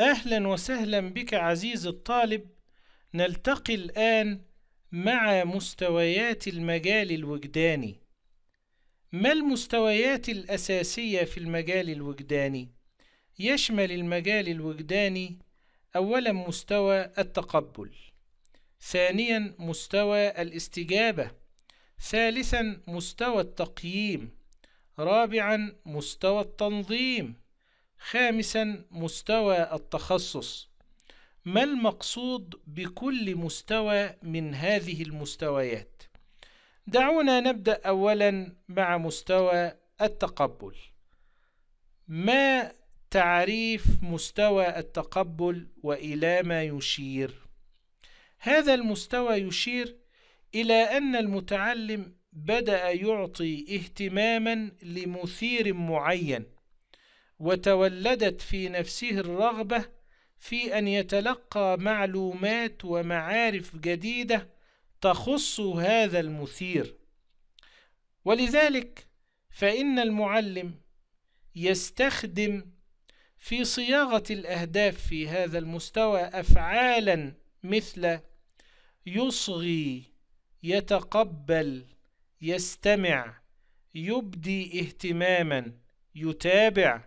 أهلا وسهلا بك عزيزي الطالب نلتقي الآن مع مستويات المجال الوجداني ما المستويات الأساسية في المجال الوجداني؟ يشمل المجال الوجداني أولا مستوى التقبل ثانيا مستوى الاستجابة ثالثا مستوى التقييم رابعا مستوى التنظيم خامسا مستوى التخصص ما المقصود بكل مستوى من هذه المستويات دعونا نبدأ أولا مع مستوى التقبل ما تعريف مستوى التقبل وإلى ما يشير هذا المستوى يشير إلى أن المتعلم بدأ يعطي اهتماما لمثير معين وتولدت في نفسه الرغبة في أن يتلقى معلومات ومعارف جديدة تخص هذا المثير ولذلك فإن المعلم يستخدم في صياغة الأهداف في هذا المستوى أفعالا مثل يصغي يتقبل يستمع يبدي اهتماما يتابع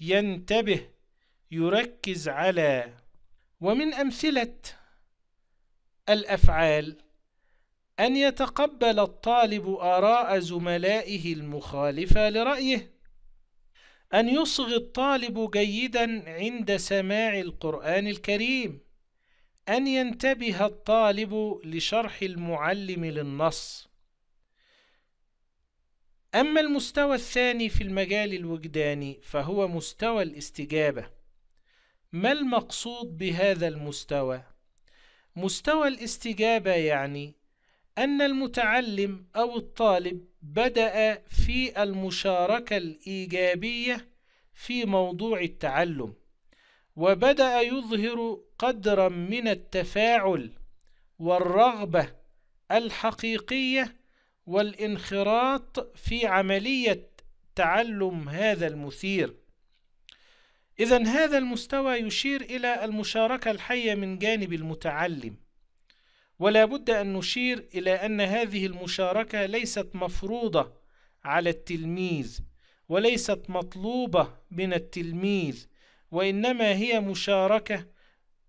ينتبه يركز على ومن أمثلة الأفعال أن يتقبل الطالب آراء زملائه المخالفة لرأيه أن يصغي الطالب جيدا عند سماع القرآن الكريم أن ينتبه الطالب لشرح المعلم للنص أما المستوى الثاني في المجال الوجداني فهو مستوى الاستجابة ما المقصود بهذا المستوى؟ مستوى الاستجابة يعني أن المتعلم أو الطالب بدأ في المشاركة الإيجابية في موضوع التعلم وبدأ يظهر قدرا من التفاعل والرغبة الحقيقية والانخراط في عملية تعلم هذا المثير إذا هذا المستوى يشير إلى المشاركة الحية من جانب المتعلم ولا بد أن نشير إلى أن هذه المشاركة ليست مفروضة على التلميذ وليست مطلوبة من التلميذ وإنما هي مشاركة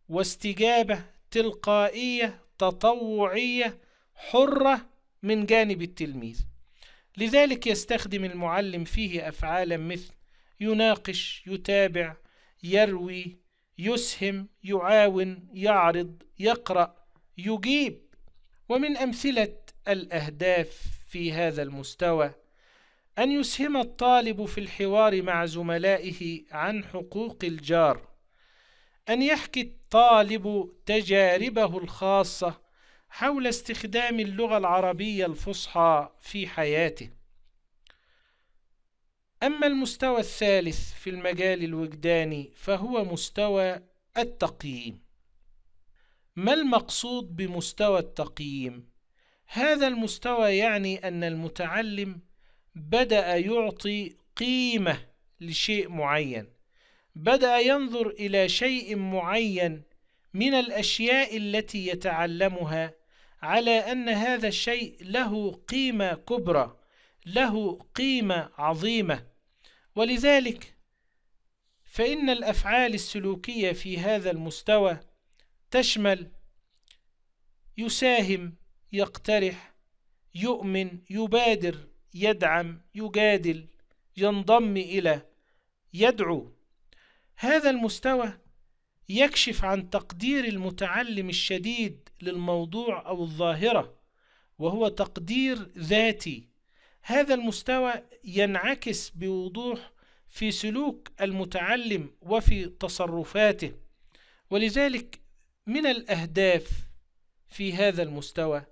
واستجابة تلقائية تطوعية حرة من جانب التلميذ لذلك يستخدم المعلم فيه أفعالا مثل يناقش يتابع يروي يسهم يعاون يعرض يقرأ يجيب ومن أمثلة الأهداف في هذا المستوى أن يسهم الطالب في الحوار مع زملائه عن حقوق الجار أن يحكي الطالب تجاربه الخاصة حول استخدام اللغة العربية الفصحى في حياته أما المستوى الثالث في المجال الوجداني فهو مستوى التقييم ما المقصود بمستوى التقييم؟ هذا المستوى يعني أن المتعلم بدأ يعطي قيمة لشيء معين بدأ ينظر إلى شيء معين من الأشياء التي يتعلمها على أن هذا الشيء له قيمة كبرى له قيمة عظيمة ولذلك فإن الأفعال السلوكية في هذا المستوى تشمل يساهم يقترح يؤمن يبادر يدعم يجادل ينضم إلى يدعو هذا المستوى يكشف عن تقدير المتعلم الشديد للموضوع أو الظاهرة وهو تقدير ذاتي هذا المستوى ينعكس بوضوح في سلوك المتعلم وفي تصرفاته ولذلك من الأهداف في هذا المستوى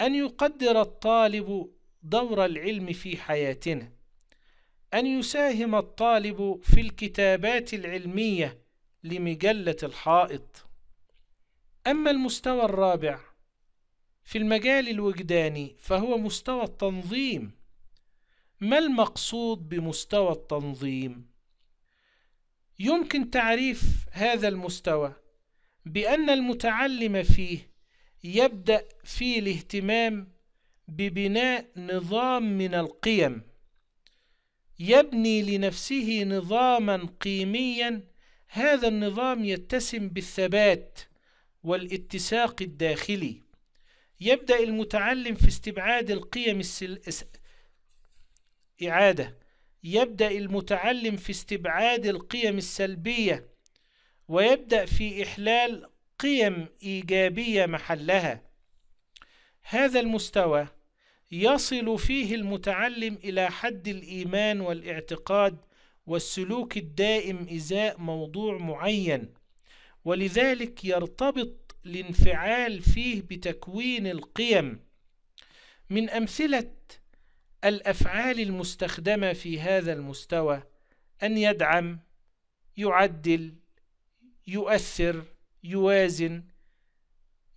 أن يقدر الطالب دور العلم في حياتنا أن يساهم الطالب في الكتابات العلمية لمجلة الحائط أما المستوى الرابع في المجال الوجداني فهو مستوى التنظيم ما المقصود بمستوى التنظيم؟ يمكن تعريف هذا المستوى بأن المتعلم فيه يبدأ في الاهتمام ببناء نظام من القيم يبني لنفسه نظاما قيميا هذا النظام يتسم بالثبات والاتساق الداخلي يبدأ المتعلم في استبعاد القيم السل... إعادة يبدأ المتعلم في استبعاد القيم السلبية ويبدأ في إحلال قيم إيجابية محلها هذا المستوى يصل فيه المتعلم إلى حد الإيمان والاعتقاد والسلوك الدائم إزاء موضوع معين ولذلك يرتبط الانفعال فيه بتكوين القيم من أمثلة الأفعال المستخدمة في هذا المستوى أن يدعم يعدل يؤثر يوازن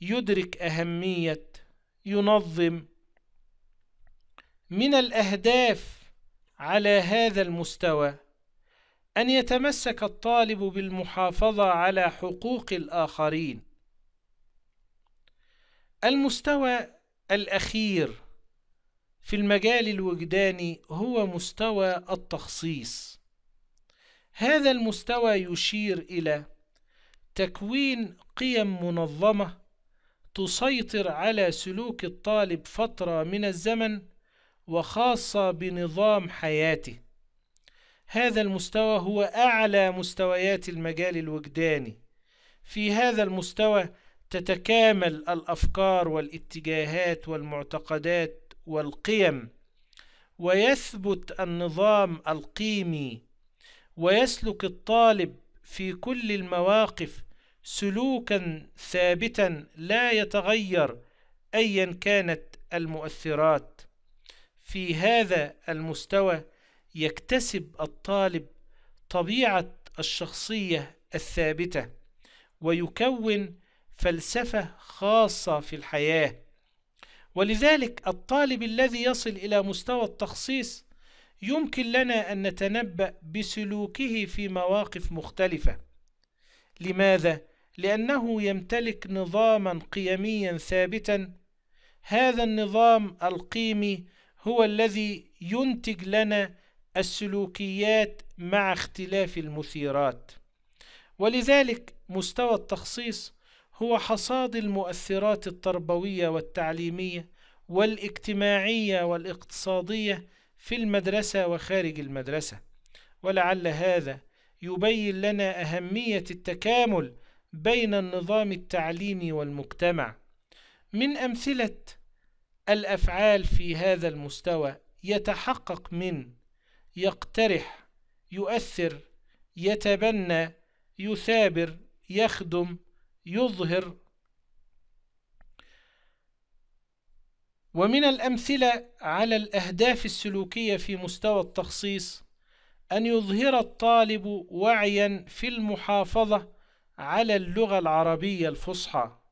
يدرك أهمية ينظم من الأهداف على هذا المستوى أن يتمسك الطالب بالمحافظة على حقوق الآخرين المستوى الأخير في المجال الوجداني هو مستوى التخصيص هذا المستوى يشير إلى تكوين قيم منظمة تسيطر على سلوك الطالب فترة من الزمن وخاصة بنظام حياته هذا المستوى هو أعلى مستويات المجال الوجداني في هذا المستوى تتكامل الأفكار والاتجاهات والمعتقدات والقيم ويثبت النظام القيمي ويسلك الطالب في كل المواقف سلوكا ثابتا لا يتغير أيا كانت المؤثرات في هذا المستوى يكتسب الطالب طبيعة الشخصية الثابتة ويكون فلسفة خاصة في الحياة ولذلك الطالب الذي يصل إلى مستوى التخصيص يمكن لنا أن نتنبأ بسلوكه في مواقف مختلفة لماذا؟ لأنه يمتلك نظاما قيميا ثابتا هذا النظام القيمي هو الذي ينتج لنا السلوكيات مع اختلاف المثيرات ولذلك مستوى التخصيص هو حصاد المؤثرات التربوية والتعليمية والاجتماعية والاقتصادية في المدرسة وخارج المدرسة ولعل هذا يبين لنا أهمية التكامل بين النظام التعليمي والمجتمع من أمثلة الأفعال في هذا المستوى يتحقق من يقترح يؤثر يتبنى يثابر يخدم يظهر ومن الأمثلة على الأهداف السلوكية في مستوى التخصيص أن يظهر الطالب وعيا في المحافظة على اللغة العربية الفصحى